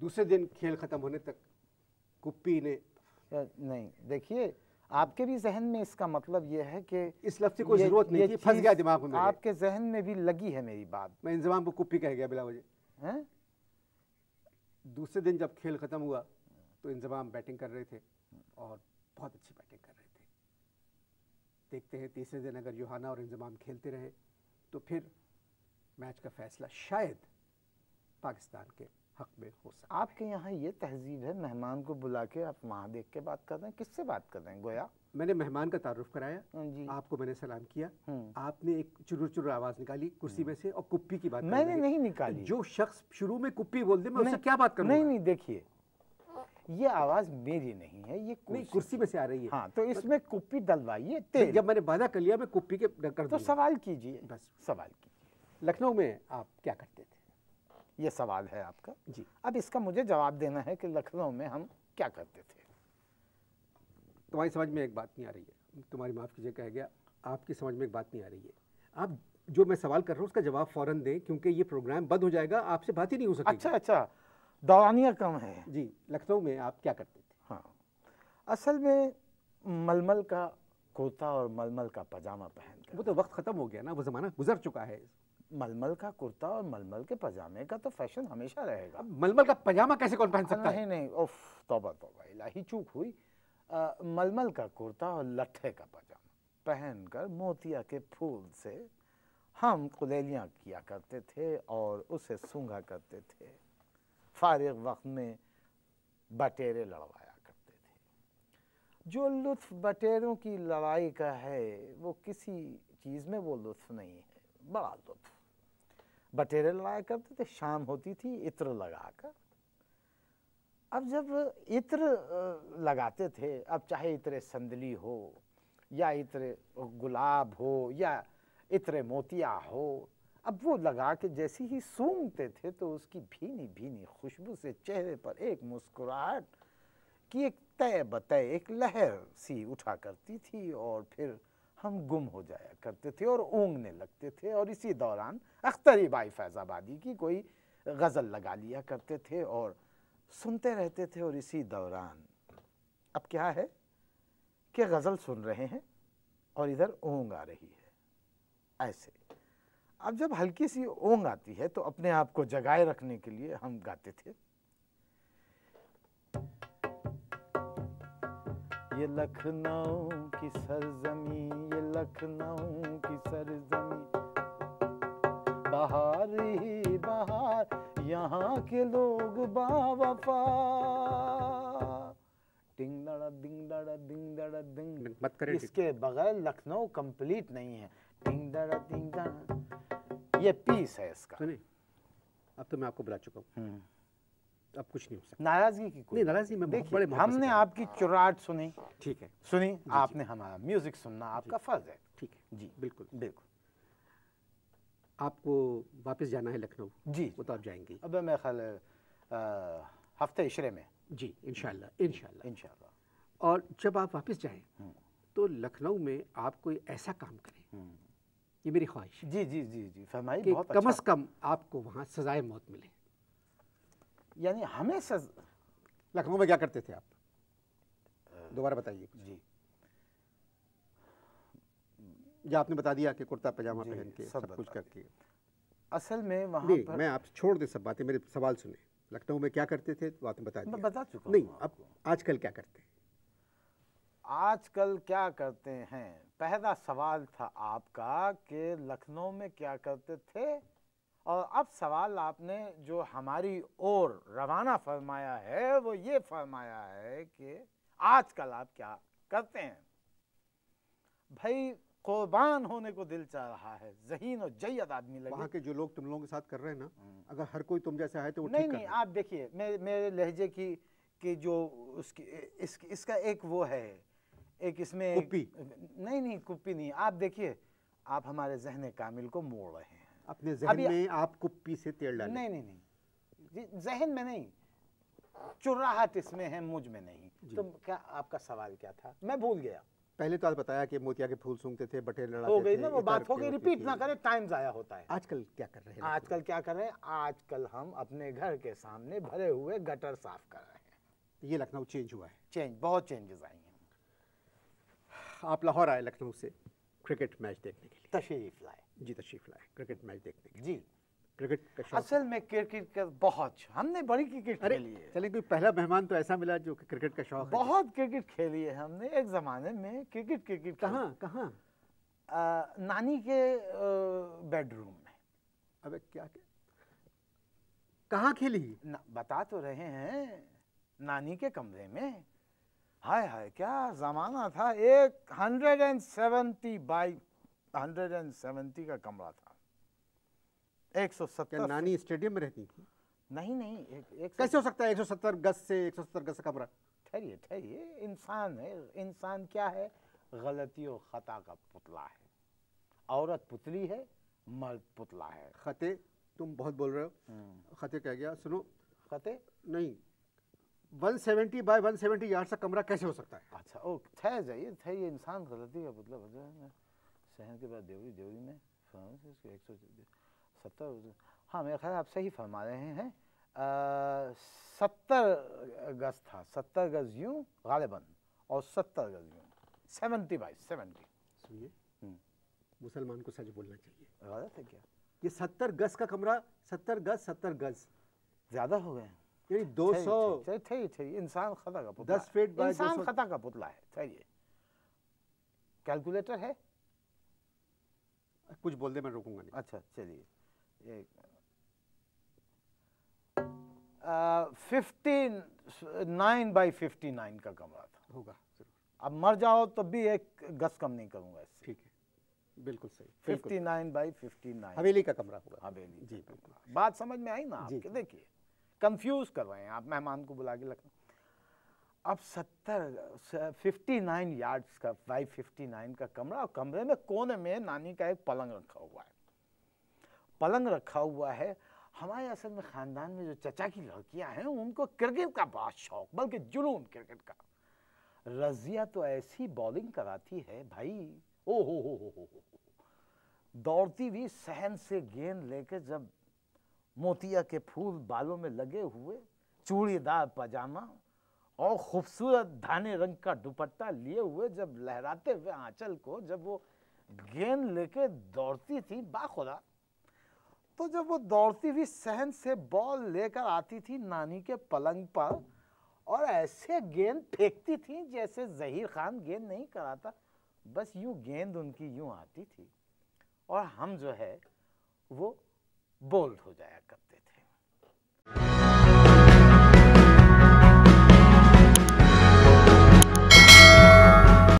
दूसरे दिन खेल ख़त्म होने तक कुप्पी ने नहीं देखिए आपके भी जहन में इसका मतलब यह है कि इस लफ्ज़ की कोई ज़रूरत नहीं थी फंस गया दिमाग में आपके जहन में भी लगी है मेरी बात मैं इंजमाम को कुप्पी कह गया बिला वजह दूसरे दिन जब खेल ख़त्म हुआ तो इंजमाम बैटिंग कर रहे थे और बहुत अच्छी बैटिंग कर रहे थे देखते हैं तीसरे दिन अगर योहाना और इंजमाम खेलते रहे तो फिर मैच का फैसला शायद पाकिस्तान के हक में हो सकता आपके यहाँ ये तहजीब है मेहमान को बुला के आप वहाँ देख के बात कर रहे हैं किससे बात कर रहे हैं गोया मैंने मेहमान का तारुफ कराया हाँ जी आपको मैंने सलाम किया हम्म। आपने एक चुरुर चुरुर आवाज निकाली कुर्सी में हम्म। से और कुप्पी की बात मैंने नहीं निकाली जो शख्स शुरू में कुप्पी बोल दे मैं उससे क्या बात कर नहीं नहीं देखिए ये आवाज मेरी नहीं है ये कुर्सी, नहीं, कुर्सी में से आ रही है हाँ तो इसमें कुप्पी डलवाइए जब मैंने वादा कर लिया मैं कुप्पी के कर तो सवाल कीजिए बस सवाल कीजिए लखनऊ में आप क्या करते थे ये सवाल है आपका जी अब इसका मुझे जवाब देना है कि लखनऊ में हम क्या करते थे तुम्हारी समझ में एक बात नहीं आ रही है तुम्हारी माफ़ कीजिए कह गया आपकी समझ में एक बात नहीं आ रही है आप जो मैं सवाल कर रहा हूँ उसका जवाब फ़ौरन दें क्योंकि ये प्रोग्राम बंद हो जाएगा आपसे बात ही नहीं हो सकती अच्छा अच्छा दौरानिया कम है जी लखनऊ में आप क्या करते थे हाँ असल में मलमल का कुर्ता और मलमल का पजामा पहन वो तो वक्त ख़त्म हो गया ना वो ज़माना गुजर चुका है मलमल का कुर्ता और मलमल के पजामे का तो फैशन हमेशा रहेगा मलमल का पजामा कैसे कौन पहन सकता नहीं, हाँ, है नहीं ओफ तोबा तोबा इलाही चूक हुई आ, मलमल का कुर्ता और लट्ठे का पजामा पहनकर मोतिया के फूल से हम कुलेलियाँ किया करते थे और उसे सूंघा करते थे फारिग वक्त में बटेरे लड़वाया करते थे जो लुत्फ बटेरों की लड़ाई का है वो किसी चीज़ में वो लुत्फ नहीं है बड़ा लुत्फ बटेरे लगाया करते तो थे शाम होती थी इत्र लगाकर अब जब इत्र लगाते थे अब चाहे इत्र संदली हो या इत्र गुलाब हो या इत्र मोतिया हो अब वो लगा के जैसे ही सूंघते थे तो उसकी भीनी भीनी खुशबू से चेहरे पर एक मुस्कुराहट की एक तय बतय एक लहर सी उठा करती थी और फिर हम गुम हो जाया करते थे और ऊँगने लगते थे और इसी दौरान अख्तरी बाई फैज़ाबादी की कोई गज़ल लगा लिया करते थे और सुनते रहते थे और इसी दौरान अब क्या है कि गज़ल सुन रहे हैं और इधर ऊँग आ रही है ऐसे अब जब हल्की सी ऊँग आती है तो अपने आप को जगाए रखने के लिए हम गाते थे ये लखनऊ की सरजमी ये लखनऊ की सरजमी बाहर ही बाहर यहाँ के लोग बावफा डिंग दड़ा डिंग दड़ा डिंग दड़ा डिंग मत करें इसके बगैर लखनऊ कंप्लीट नहीं है डिंग दड़ा डिंग दड़ा ये पीस है इसका सुनिए अब तो मैं आपको बुला चुका हूँ हम्म। अब कुछ नहीं हो सकता नाराजगी की नहीं नाराजगी में बहुत बड़े हमने आपकी चुराट सुनी ठीक है सुनी आपने हमारा म्यूजिक सुनना आपका फर्ज है ठीक है जी बिल्कुल बिल्कुल आपको वापस जाना है लखनऊ जी वो तो आप जाएंगे अब मैं ख्याल हफ्ते इशरे में जी इनशाला इनशाला इनशाला और जब आप वापस जाएं हम्म। तो लखनऊ में आप कोई ऐसा काम करें हम्म। ये मेरी ख्वाहिश जी जी जी जी फरमाइए कम अच्छा। अज कम आपको वहाँ सजाए मौत मिले यानी हमेशा लखनऊ में क्या करते थे आप दोबारा बताइए जी या आपने बता दिया कि कुर्ता पजामा पहन के सब, सब कुछ करके असल में वहाँ पर मैं आप छोड़ दे सब बातें मेरे सवाल सुने लखनऊ में क्या करते थे आपने बता दिया बता चुका नहीं अब आजकल क्या करते हैं आजकल क्या करते हैं पहला सवाल था आपका कि लखनऊ में क्या करते थे और अब सवाल आपने जो हमारी ओर रवाना फरमाया है वो ये फरमाया है कि आजकल आप क्या करते हैं भाई कुर्बान होने को दिल चाह रहा है जहीन और जैद आदमी लगे वहाँ के जो लोग तुम लोगों के साथ कर रहे हैं ना हम्म। अगर हर कोई तुम जैसे आए तो नहीं नहीं आप देखिए मेरे मेरे लहजे की कि जो उसकी इस, इसका एक वो है एक इसमें कुप्पी नहीं नहीं कुप्पी नहीं आप देखिए आप हमारे जहन कामिल को मोड़ रहे हैं अपने जहन में आपको कुप्पी से तेल डाल नहीं नहीं नहीं जहन में नहीं चुर्राहट इसमें है मुझ में नहीं तो क्या आपका सवाल क्या था मैं भूल गया पहले तो आप बताया कि मोतिया के फूल सूंघते थे बटे लड़ाते हो गई ना वो बात हो गई रिपीट ना करें टाइम जाया होता है आजकल क्या कर रहे हैं आजकल क्या कर रहे हैं आजकल हम अपने घर के सामने भरे हुए गटर साफ कर रहे हैं ये लखनऊ चेंज हुआ है चेंज बहुत चेंजेस आई हैं आप लाहौर आए लखनऊ से क्रिकेट मैच देखने के लिए तशरीफ लाए जी तशरीफ लाए क्रिकेट मैच देखने के जी क्रिकेट का असल में क्रिकेट का बहुत हमने बड़ी क्रिकेट खेली है चले कोई पहला मेहमान तो ऐसा मिला जो क्रिकेट का शौक बहुत क्रिकेट खेली है हमने एक ज़माने में क्रिकेट क्रिकेट कहाँ कहाँ नानी के बेडरूम में अबे क्या कहाँ खेली न, बता तो रहे हैं नानी के कमरे में हाय हाय क्या ज़माना था एक हंड्रेड एंड सेवेंटी बाई 170 का कमरा था एक सौ सत्तर नानी स्टेडियम में रहती थी नहीं नहीं एक, एक कैसे हो सकता है एक सौ सत्तर गज से एक सौ सत्तर गज का कमरा ठहरिए ठहरिए इंसान है इंसान क्या है गलती और खता का पुतला है औरत पुतली है मर्द पुतला है खते तुम बहुत बोल रहे हो हम्म। खते कह गया सुनो खते नहीं 170 seventy by one seventy yard का कमरा कैसे हो सकता है अच्छा ओ ठहर जाइए ठहरिए इंसान गलती का पुतला सहन के बाद देवरी देवरी में एक सौ सत्तर हाँ मेरा ख्याल आप सही फरमा रहे हैं, आ, सत्तर गज था सत्तर गज यूँ गालिबन और सत्तर गज यूँ सेवेंटी बाई सेवेंटी सुनिए हम्म। मुसलमान को सच बोलना चाहिए गलत है क्या ये सत्तर गज का कमरा सत्तर गज सत्तर गज ज़्यादा हो गए यानी दो सौ चाहिए चाहिए इंसान खता का पुतला दस फीट इंसान खता का पुतला है चाहिए कैलकुलेटर है कुछ बोल दे मैं रोकूंगा नहीं अच्छा चलिए fifteen nine by fifty nine का कमरा था होगा अब मर जाओ तब तो भी एक गज कम नहीं करूंगा इससे ठीक है बिल्कुल सही fifty nine by fifty nine हवेली का कमरा होगा हवेली जी बिल्कुल बात समझ में आई ना आपके देखिए कंफ्यूज कर रहे हैं आप मेहमान को बुला के लखनऊ अब सत्तर फिफ्टी नाइन यार्ड्स का बाई फिफ्टी नाइन का कमरा और कमरे में कोने में नानी का एक पलंग रखा हुआ है पलंग रखा हुआ है हमारे असल में ख़ानदान में जो चचा की लड़कियां हैं उनको क्रिकेट का बहुत शौक बल्कि जुनून क्रिकेट का रजिया तो ऐसी बॉलिंग कराती है भाई ओ हो हो हो हो दौड़ती हुई सहन से गेंद लेकर जब मोतिया के फूल बालों में लगे हुए चूड़ीदार पजामा और खूबसूरत धाने रंग का दुपट्टा लिए हुए जब लहराते हुए आंचल को जब वो गेंद लेके दौड़ती थी बाखुदा तो जब वो दौड़ती हुई सहन से बॉल लेकर आती थी नानी के पलंग पर और ऐसे गेंद फेंकती थी जैसे जहीर खान गेंद नहीं कराता बस यूँ गेंद उनकी यूं आती थी और हम जो है वो बोल्ड हो जाया करते थे